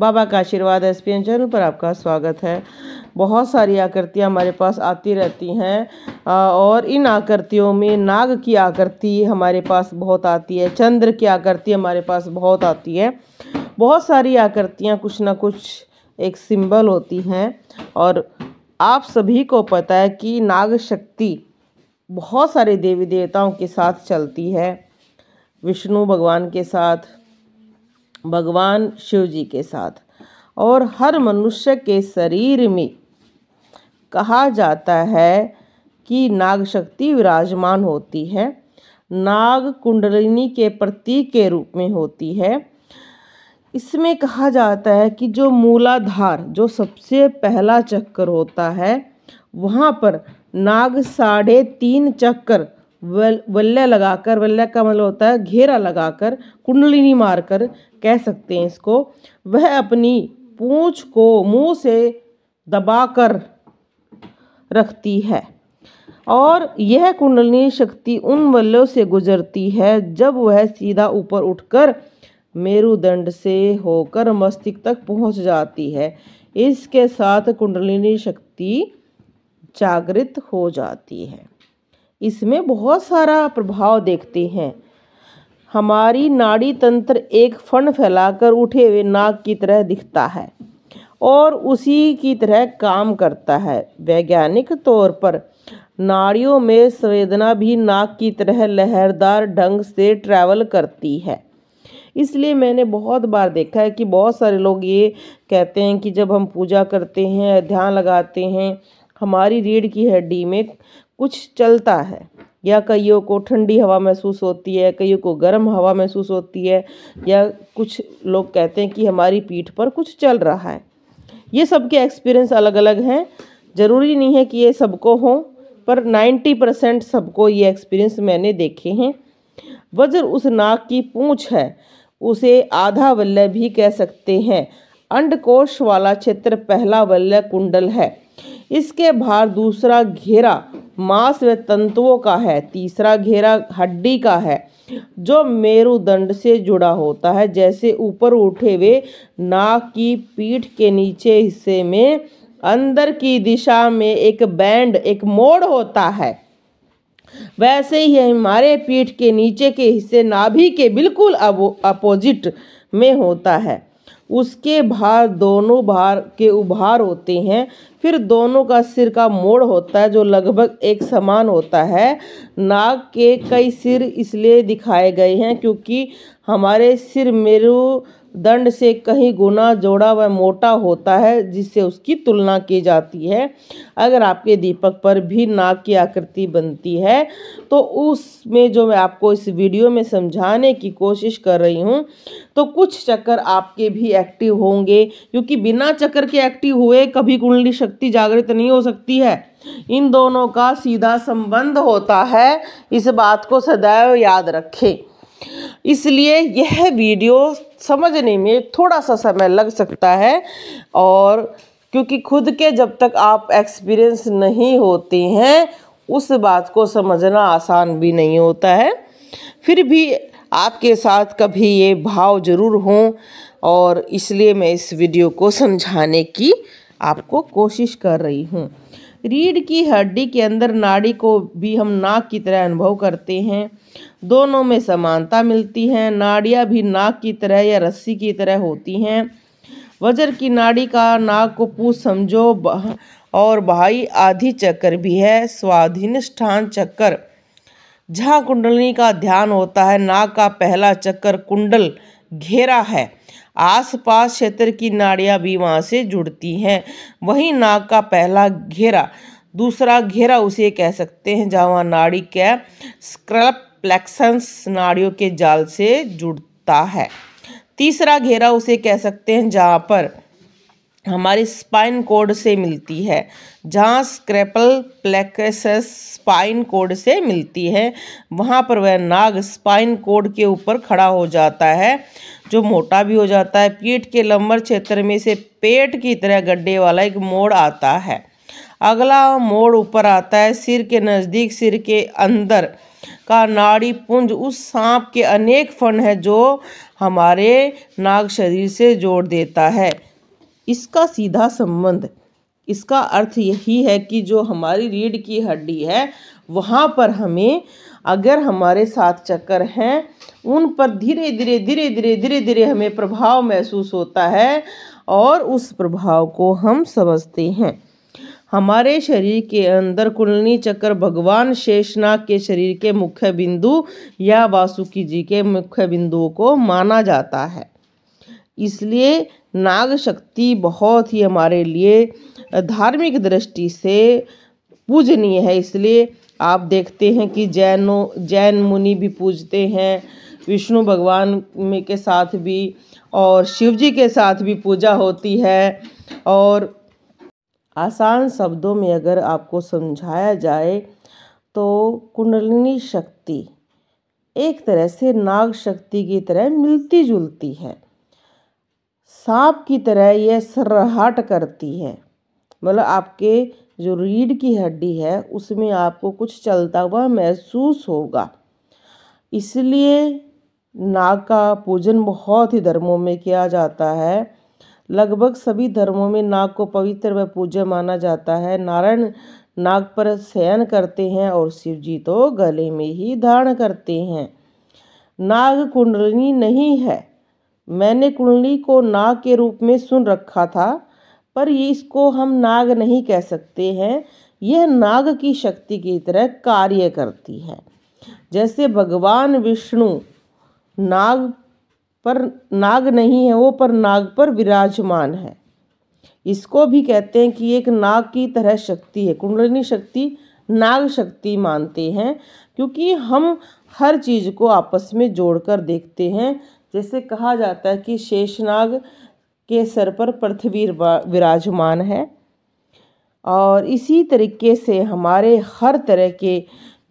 बाबा का आशीर्वाद S P channel पर आपका स्वागत है बहुत सारी आकृतियाँ हमारे पास आती रहती हैं और इन आकृतियों में नाग की आकृति हमारे पास बहुत आती है चंद्र की आकृति हमारे पास बहुत आती है बहुत सारी आकृतियाँ कुछ ना कुछ एक सिंबल होती हैं और आप सभी को पता है कि नाग शक्ति बहुत सारे देवी देवताओं के साथ चलती है विष्णु भगवान के साथ भगवान शिव जी के साथ और हर मनुष्य के शरीर में कहा जाता है कि नाग शक्ति विराजमान होती है नाग कुंडलिनी के प्रतीक के रूप में होती है इसमें कहा जाता है कि जो मूलाधार जो सबसे पहला चक्कर होता है वहाँ पर नाग साढ़े तीन चक्कर वल्ला लगाकर वल्ला का मतलब होता है घेरा लगाकर कुंडलिनी मारकर कह सकते हैं इसको वह अपनी पूँछ को मुंह से दबाकर रखती है और यह कुंडलिनी शक्ति उन वल्लों से गुजरती है जब वह सीधा ऊपर उठकर मेरुदंड से होकर मस्तिष्क तक पहुंच जाती है इसके साथ कुंडलिनी शक्ति जागृत हो जाती है इसमें बहुत सारा प्रभाव देखते हैं हमारी नाड़ी तंत्र एक फन फैलाकर उठे हुए नाक की तरह दिखता है और उसी की तरह काम करता है वैज्ञानिक तौर पर नाड़ियों में संवेदना भी नाक की तरह लहरदार ढंग से ट्रैवल करती है इसलिए मैंने बहुत बार देखा है कि बहुत सारे लोग ये कहते हैं कि जब हम पूजा करते हैं ध्यान लगाते हैं हमारी रीढ़ की हड्डी में कुछ चलता है या कईयों को ठंडी हवा महसूस होती है कईयों को गर्म हवा महसूस होती है या कुछ लोग कहते हैं कि हमारी पीठ पर कुछ चल रहा है ये सबके एक्सपीरियंस अलग अलग हैं ज़रूरी नहीं है कि ये सबको हो पर 90 परसेंट सबको ये एक्सपीरियंस मैंने देखे हैं वज्र उस नाक की पूँछ है उसे आधा वल्ल भी कह सकते हैं अंडकोश वाला क्षेत्र पहला वल्ल कुंडल है इसके बाहर दूसरा घेरा मांस में तंतुओं का है तीसरा घेरा हड्डी का है जो मेरुदंड से जुड़ा होता है जैसे ऊपर उठे हुए नाक की पीठ के नीचे हिस्से में अंदर की दिशा में एक बैंड एक मोड़ होता है वैसे ही हमारे पीठ के नीचे के हिस्से नाभि के बिल्कुल अपोजिट में होता है उसके भार दोनों भार के उभार होते हैं फिर दोनों का सिर का मोड़ होता है जो लगभग एक समान होता है नाग के कई सिर इसलिए दिखाए गए हैं क्योंकि हमारे सिर मेरु दंड से कहीं गुना जोड़ा व मोटा होता है जिससे उसकी तुलना की जाती है अगर आपके दीपक पर भी नाक की आकृति बनती है तो उसमें जो मैं आपको इस वीडियो में समझाने की कोशिश कर रही हूँ तो कुछ चक्कर आपके भी एक्टिव होंगे क्योंकि बिना चक्कर के एक्टिव हुए कभी कुंडली शक्ति जागृत नहीं हो सकती है इन दोनों का सीधा संबंध होता है इस बात को सदैव याद रखें इसलिए यह वीडियो समझने में थोड़ा सा समय लग सकता है और क्योंकि खुद के जब तक आप एक्सपीरियंस नहीं होते हैं उस बात को समझना आसान भी नहीं होता है फिर भी आपके साथ कभी ये भाव जरूर हों और इसलिए मैं इस वीडियो को समझाने की आपको कोशिश कर रही हूँ रीढ़ की हड्डी के अंदर नाड़ी को भी हम नाक की तरह अनुभव करते हैं दोनों में समानता मिलती है नाड़ियाँ भी नाक की तरह या रस्सी की तरह होती हैं वज्र की नाड़ी का नाक को पूछ समझो और भाई आधि चक्कर भी है स्वाधीन स्थान चक्कर जहाँ कुंडलनी का ध्यान होता है नाक का पहला चक्कर कुंडल घेरा है आसपास क्षेत्र की नाड़ियाँ भी वहाँ से जुड़ती हैं वही नाक का पहला घेरा दूसरा घेरा उसे कह सकते हैं जहाँ नाड़ी के स्क्रप प्लेक्सन्स नाड़ियों के जाल से जुड़ता है तीसरा घेरा उसे कह सकते हैं जहाँ पर हमारी स्पाइन कोड से मिलती है जहाँ स्क्रेपल प्लेक्स स्पाइन कोड से मिलती है वहाँ पर वह नाग स्पाइन कोड के ऊपर खड़ा हो जाता है जो मोटा भी हो जाता है पीठ के लंबर क्षेत्र में से पेट की तरह गड्ढे वाला एक मोड़ आता है अगला मोड़ ऊपर आता है सिर के नज़दीक सिर के अंदर का नाड़ी पुंज उस सांप के अनेक फन है जो हमारे नाग शरीर से जोड़ देता है इसका सीधा संबंध इसका अर्थ यही है कि जो हमारी रीढ़ की हड्डी है वहाँ पर हमें अगर हमारे साथ चक्कर हैं उन पर धीरे धीरे धीरे धीरे धीरे धीरे हमें प्रभाव महसूस होता है और उस प्रभाव को हम समझते हैं हमारे शरीर के अंदर कुंडली चक्र भगवान शेषनाग के शरीर के मुख्य बिंदु या वासुकी जी के मुख्य बिंदुओं को माना जाता है इसलिए नाग शक्ति बहुत ही हमारे लिए धार्मिक दृष्टि से पूजनीय है इसलिए आप देखते हैं कि जैनों जैन मुनि भी पूजते हैं विष्णु भगवान में के साथ भी और शिव जी के साथ भी पूजा होती है और आसान शब्दों में अगर आपको समझाया जाए तो कुंडलिनी शक्ति एक तरह से नाग शक्ति की तरह मिलती जुलती है सांप की तरह यह सर्राहट करती है मतलब आपके जो रीढ़ की हड्डी है उसमें आपको कुछ चलता हुआ महसूस होगा इसलिए नाग का पूजन बहुत ही धर्मों में किया जाता है लगभग सभी धर्मों में नाग को पवित्र व पूज्य माना जाता है नारायण नाग पर शयन करते हैं और शिव जी तो गले में ही धारण करते हैं नाग कुंडली नहीं है मैंने कुंडली को नाग के रूप में सुन रखा था पर ये इसको हम नाग नहीं कह सकते हैं यह नाग की शक्ति की तरह कार्य करती है जैसे भगवान विष्णु नाग पर नाग नहीं है वो पर नाग पर विराजमान है इसको भी कहते हैं कि एक नाग की तरह शक्ति है कुंडलिनी शक्ति नाग शक्ति मानते हैं क्योंकि हम हर चीज़ को आपस में जोड़कर देखते हैं जैसे कहा जाता है कि शेषनाग के सर पर पृथ्वी विराजमान है और इसी तरीके से हमारे हर तरह के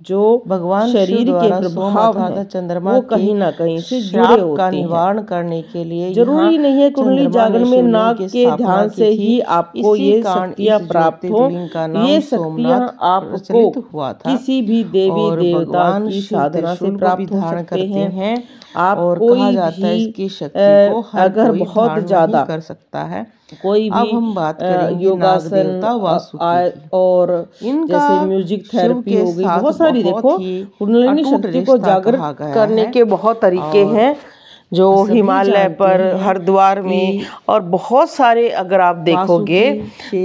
जो भगवान शरीर के प्रभाव चंद्रमा वो कहीं ना कहीं से जुड़े होते का निवारण करने के लिए जरूरी नहीं है कुंडली जागरण में नाग के ध्यान से ही आपको ये शक्तियाँ प्राप्त हो ये शक्तियाँ आपको किसी भी देवी देवता की साधना से प्राप्त हो सकते हैं आप और कोई कहा जाता है इसकी शक्ति आ, को हर अगर कोई बहुत ज्यादा कर सकता है कोई भी अब हम बात करेंगे योगासन और जैसे म्यूजिक थेरेपी हो गई बहुत सारी देखो कुंडलिनी शक्ति को जागृत करने के बहुत तरीके हैं जो हिमालय पर हरिद्वार में और बहुत सारे अगर आप देखोगे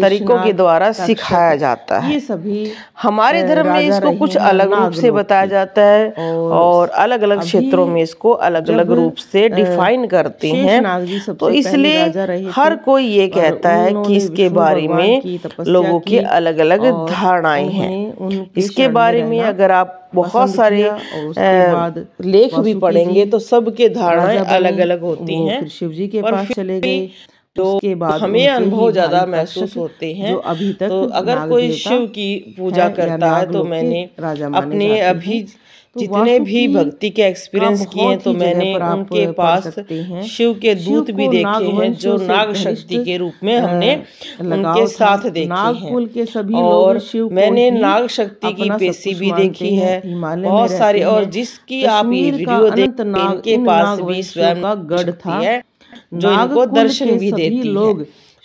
तरीकों के द्वारा सिखाया जाता है ये सभी हमारे धर्म में इसको कुछ अलग रूप से बताया जाता है और अलग अलग क्षेत्रों में इसको अलग अलग रूप से डिफाइन करते हैं तो इसलिए हर कोई ये कहता है कि इसके बारे में लोगों की अलग अलग धारणाएं हैं इसके बारे में अगर आप बहुत सारे लेख भी पढ़ेंगे तो सबके धारणाएं अलग अलग होती हैं शिव जी के पास चले गए तो के बाद हमें अनुभव ज्यादा महसूस होते हैं जो अभी तक तो अगर कोई शिव की पूजा करता है तो मैंने अपने अभी तो जितने भी भक्ति के एक्सपीरियंस किए तो मैंने उनके पास शिव के दूत भी देखे हैं जो नाग शक्ति के रूप में हमने उनके साथ देखे हैं के सभी और शिव मैंने नाग शक्ति की पेशी भी देखी है बहुत सारी और जिसकी आप ये वीडियो देख इनके पास भी स्वयं का गढ़ था जो इनको दर्शन भी देती है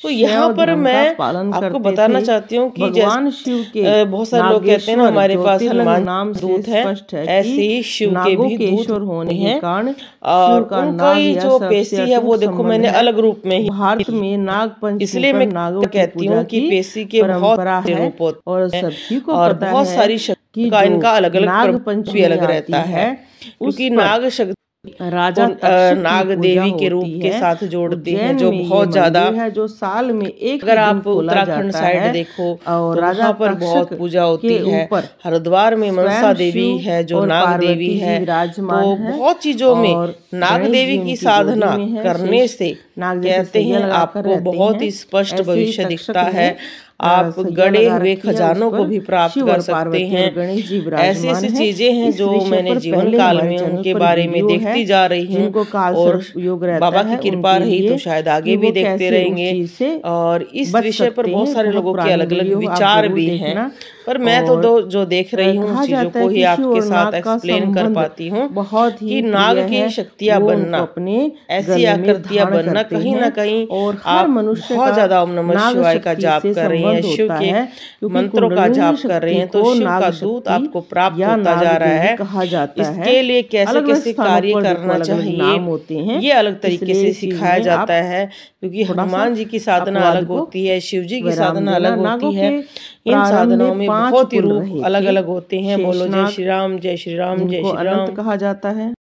तो यहाँ पर मैं पालन आपको बताना चाहती हूँ कि भगवान शिव के बहुत सारे लोग कहते हैं हमारे पास हनुमान नाम दूत है ऐसे ही शिव के भी दूत होने हैं और उनका ही जो पेशी है वो देखो मैंने अलग रूप में ही भारत में नाग इसलिए मैं नागों कहती हूँ की पेशी के बहुत रूप और सभी को और बहुत सारी शक्ति का इनका अलग अलग भी अलग रहता है उसकी नाग शक्ति राजा नाग देवी के रूप के साथ जोड़ते हैं जो बहुत ज्यादा है जो साल में एक अगर आप उत्तराखंड साइड देखो और तो राजा पर बहुत पूजा होती है हरिद्वार में मनसा देवी है जो नाग देवी है तो बहुत चीजों में नाग देवी की साधना करने से कहते हैं आपको बहुत ही स्पष्ट भविष्य दिखता है आप गड़े हुए खजानों को भी प्राप्त कर सकते हैं ऐसी ऐसी चीजें हैं जो मैंने जीवन काल में उनके बारे में देखती जा रही हूँ और बाबा की कृपा रही तो शायद आगे भी देखते रहेंगे और इस विषय पर बहुत सारे लोगों के अलग अलग विचार भी हैं पर मैं तो दो जो देख रही हूँ चीजों को ही आपके साथ एक्सप्लेन कर पाती हूँ बहुत ही नाग की शक्तियाँ बनना अपने ऐसी आकृतियाँ बनना कहीं ना कहीं और हर मनुष्य बहुत ज्यादा ओम नमः शिवाय का जाप कर रही है हैं शिव के मंत्रों का जाप कर रहे हैं तो शिव का दूत आपको प्राप्त होता जा रहा है कहा जाता है इसके लिए कैसे कैसे कार्य करना चाहिए होते हैं ये अलग तरीके से सिखाया जाता है क्योंकि हनुमान जी की साधना अलग होती है शिव जी की साधना अलग होती है इन साधनाओं में बहुत ही रूप अलग अलग होते हैं बोलो जय श्री राम जय श्री राम जय श्री राम कहा जाता है